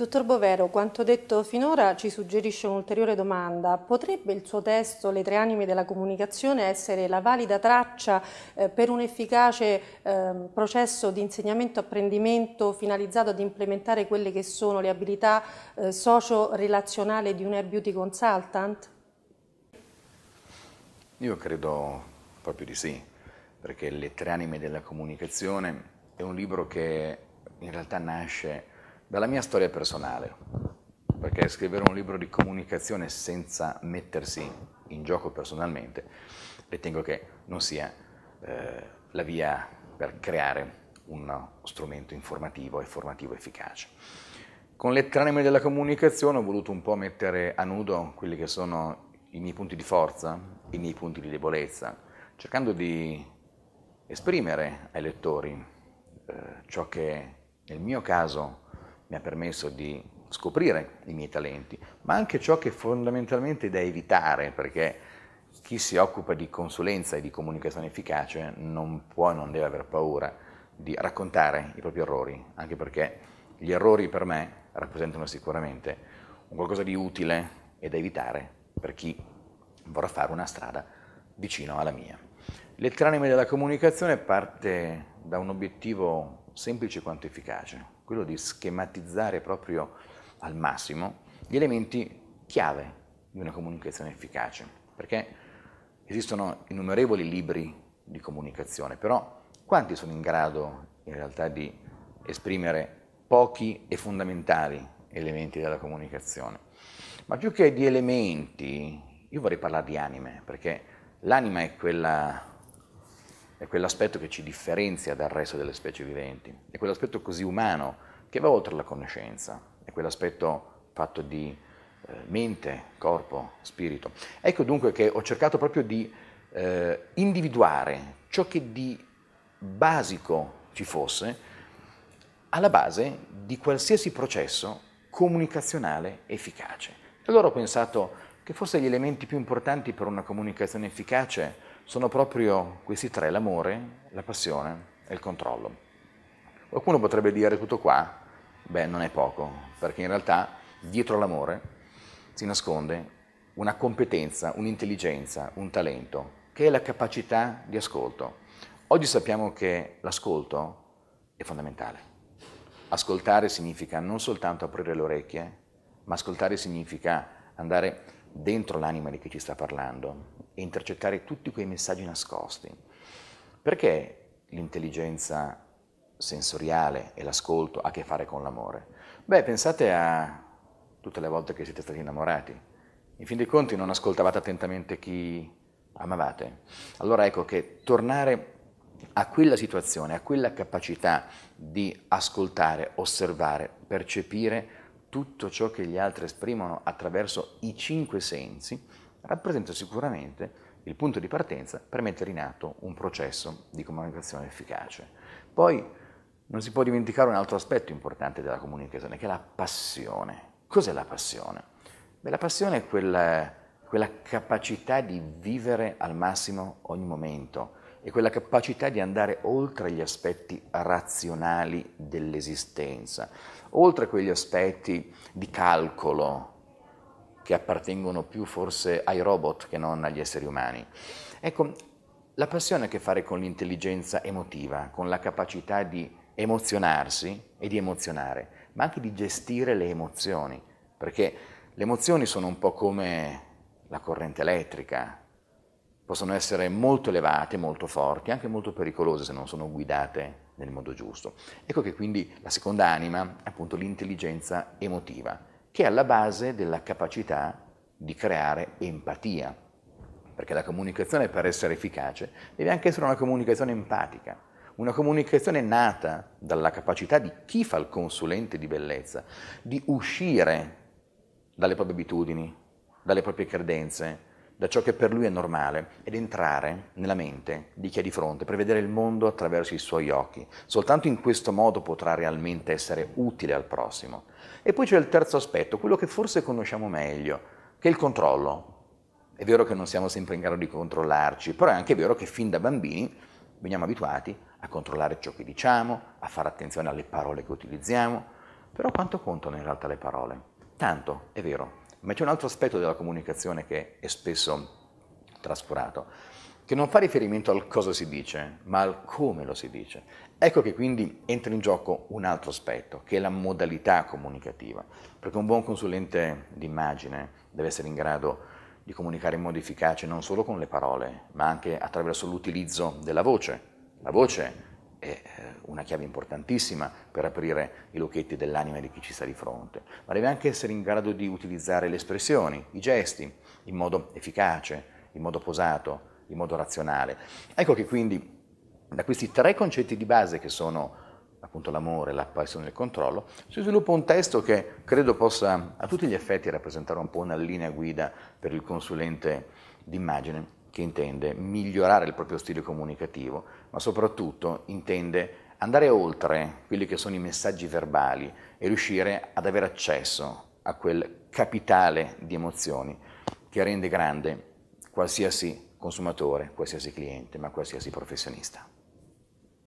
Dottor Bovero, quanto detto finora ci suggerisce un'ulteriore domanda. Potrebbe il suo testo, Le tre anime della comunicazione, essere la valida traccia eh, per un efficace eh, processo di insegnamento-apprendimento finalizzato ad implementare quelle che sono le abilità eh, socio-relazionali di un Air Beauty Consultant? Io credo proprio di sì, perché Le tre anime della comunicazione è un libro che in realtà nasce dalla mia storia personale, perché scrivere un libro di comunicazione senza mettersi in gioco personalmente, ritengo che non sia eh, la via per creare uno strumento informativo e formativo efficace. Con le tranime della comunicazione ho voluto un po' mettere a nudo quelli che sono i miei punti di forza, i miei punti di debolezza, cercando di esprimere ai lettori eh, ciò che nel mio caso mi ha permesso di scoprire i miei talenti, ma anche ciò che fondamentalmente è da evitare, perché chi si occupa di consulenza e di comunicazione efficace non può e non deve aver paura di raccontare i propri errori, anche perché gli errori per me rappresentano sicuramente un qualcosa di utile e da evitare per chi vorrà fare una strada vicino alla mia. L'etranime della comunicazione parte da un obiettivo semplice quanto efficace, quello di schematizzare proprio al massimo gli elementi chiave di una comunicazione efficace, perché esistono innumerevoli libri di comunicazione, però quanti sono in grado in realtà di esprimere pochi e fondamentali elementi della comunicazione? Ma più che di elementi, io vorrei parlare di anime, perché l'anima è quella è quell'aspetto che ci differenzia dal resto delle specie viventi, è quell'aspetto così umano che va oltre la conoscenza, è quell'aspetto fatto di eh, mente, corpo, spirito. Ecco dunque che ho cercato proprio di eh, individuare ciò che di basico ci fosse alla base di qualsiasi processo comunicazionale efficace. Allora ho pensato che forse gli elementi più importanti per una comunicazione efficace sono proprio questi tre, l'amore, la passione e il controllo. Qualcuno potrebbe dire tutto qua, beh non è poco, perché in realtà dietro l'amore si nasconde una competenza, un'intelligenza, un talento, che è la capacità di ascolto. Oggi sappiamo che l'ascolto è fondamentale. Ascoltare significa non soltanto aprire le orecchie, ma ascoltare significa andare dentro l'anima di chi ci sta parlando e intercettare tutti quei messaggi nascosti. Perché l'intelligenza sensoriale e l'ascolto ha a che fare con l'amore? Beh, pensate a tutte le volte che siete stati innamorati. In fin dei conti non ascoltavate attentamente chi amavate. Allora ecco che tornare a quella situazione, a quella capacità di ascoltare, osservare, percepire, tutto ciò che gli altri esprimono attraverso i cinque sensi rappresenta sicuramente il punto di partenza per mettere in atto un processo di comunicazione efficace. Poi non si può dimenticare un altro aspetto importante della comunicazione, che è la passione. Cos'è la passione? Beh, la passione è quella, quella capacità di vivere al massimo ogni momento, è quella capacità di andare oltre gli aspetti razionali dell'esistenza, oltre quegli aspetti di calcolo che appartengono più forse ai robot che non agli esseri umani. Ecco, la passione ha a che fare con l'intelligenza emotiva, con la capacità di emozionarsi e di emozionare, ma anche di gestire le emozioni, perché le emozioni sono un po' come la corrente elettrica, possono essere molto elevate, molto forti, anche molto pericolose se non sono guidate nel modo giusto. Ecco che quindi la seconda anima è appunto l'intelligenza emotiva, che è alla base della capacità di creare empatia, perché la comunicazione per essere efficace deve anche essere una comunicazione empatica, una comunicazione nata dalla capacità di chi fa il consulente di bellezza, di uscire dalle proprie abitudini, dalle proprie credenze, da ciò che per lui è normale ed entrare nella mente di chi è di fronte per vedere il mondo attraverso i suoi occhi. Soltanto in questo modo potrà realmente essere utile al prossimo. E poi c'è il terzo aspetto, quello che forse conosciamo meglio, che è il controllo. È vero che non siamo sempre in grado di controllarci, però è anche vero che fin da bambini veniamo abituati a controllare ciò che diciamo, a fare attenzione alle parole che utilizziamo, però quanto contano in realtà le parole? Tanto, è vero, ma c'è un altro aspetto della comunicazione che è spesso trascurato, che non fa riferimento al cosa si dice, ma al come lo si dice. Ecco che quindi entra in gioco un altro aspetto, che è la modalità comunicativa, perché un buon consulente d'immagine deve essere in grado di comunicare in modo efficace non solo con le parole, ma anche attraverso l'utilizzo della voce. La voce una chiave importantissima per aprire i lucchetti dell'anima di chi ci sta di fronte, ma deve anche essere in grado di utilizzare le espressioni, i gesti, in modo efficace, in modo posato, in modo razionale. Ecco che quindi da questi tre concetti di base che sono appunto l'amore, la passione e il controllo, si sviluppa un testo che credo possa a tutti gli effetti rappresentare un po' una linea guida per il consulente d'immagine che intende migliorare il proprio stile comunicativo, ma soprattutto intende andare oltre quelli che sono i messaggi verbali e riuscire ad avere accesso a quel capitale di emozioni che rende grande qualsiasi consumatore, qualsiasi cliente, ma qualsiasi professionista.